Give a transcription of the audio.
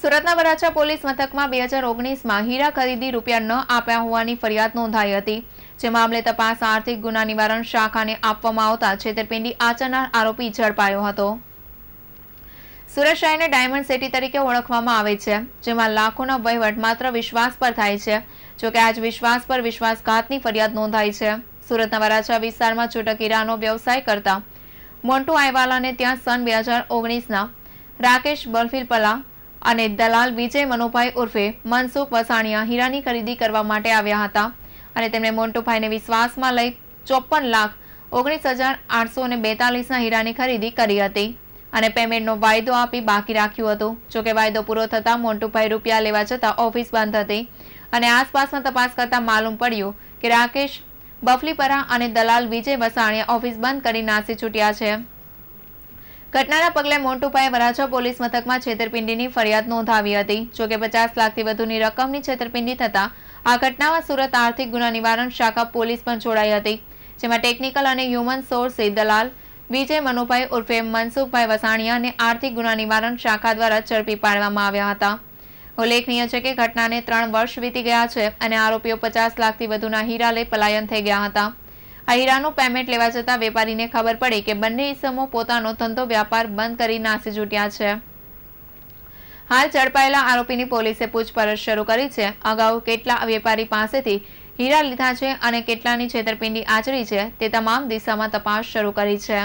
સુરતના વરાછા પોલીસ મથકમાં બે હજાર ઓગણીસમાં હીરા ખરીદી રૂપિયા ન આપ્યા હોવાની ફરિયાદ નોંધાઈ હતી જે મામલે તપાસ આર્થિક ગુના નિવારણ શાખાને આપવામાં આવતા છેતરપિંડી આચરનાર આરોપી ઝડપાયો હતો સુરત શહેરને ડાયમંડ સિટી તરીકે ઓળખવામાં આવે છે જેમાં લાખોનો વહીવટ માત્ર વિશ્વાસ પર થાય છે જોકે આજ વિશ્વાસ પર વિશ્વાસઘાતની ફરિયાદ નોંધાઈ છે સુરતના વરાછા વિસ્તારમાં છૂટક હીરાનો વ્યવસાય કરતા મોન્ટુ આયવાલાને ત્યાં સન બે હજાર ઓગણીસના રાકેશ બલફીલપલા અને દલાલ વિજય મનોભાઈ ઉર્ફે મનસુખ વસાણિયા હીરાની ખરીદી કરવા માટે આવ્યા હતા અને તેમણે મોન્ટુભાઈને વિશ્વાસમાં લઈ ચોપન લાખ ઓગણીસ હજાર આઠસો ને બેતાલીસના હીરાની ખરીદી કરી હતી અને પેમેન્ટનો વાયદો આપી બાકી રાખ્યો હતો જોકે વાયદો પૂરો થતાં મોન્ટુભાઈ રૂપિયા લેવા જતાં ઓફિસ બંધ હતી અને આસપાસમાં તપાસ કરતાં માલુમ પડ્યું કે રાકેશ બફલીપરા અને દલાલ વિજય વસાણિયા ઓફિસ બંધ કરી નાસી છૂટ્યા છે ઘટનાના પગલે મોન્ટુભાઈ વરાછા પોલીસ મથકમાં છેતરપિંડીની ફરિયાદ નોંધાવી હતી જો કે પચાસ લાખથી વધુની રકમની છેતરપિંડી થતાં આ ઘટનામાં સુરત આર્થિક ગુના નિવારણ શાખા પોલીસ પણ જોડાઈ હતી જેમાં ટેકનિકલ અને હ્યુમન સોર્સે દલાલ વિજય મનુભાઈ ઉર્ફે મનસુખભાઈ વસાણિયાને આર્થિક ગુના નિવારણ શાખા દ્વારા ઝડપી પાડવામાં આવ્યા હતા ઉલ્લેખનીય છે કે ઘટનાને ત્રણ વર્ષ વીતી ગયા છે અને આરોપીઓ પચાસ લાખથી વધુના હીરા લઈ પલાયન થઈ ગયા હતા આ હીરાનું પેમેન્ટ લેવા જતા વેપારીને ખબર પડી કે બંને ઇસમો પોતાનો ધંધો વ્યાપાર બંધ કરી નાસી છૂટ્યા છે હાલ ઝડપાયેલા આરોપીની પોલીસે પૂછપરછ શરૂ કરી છે અગાઉ કેટલા વેપારી પાસેથી હીરા લીધા છે અને કેટલાની છેતરપિંડી આચરી છે તે તમામ દિશામાં તપાસ શરૂ કરી છે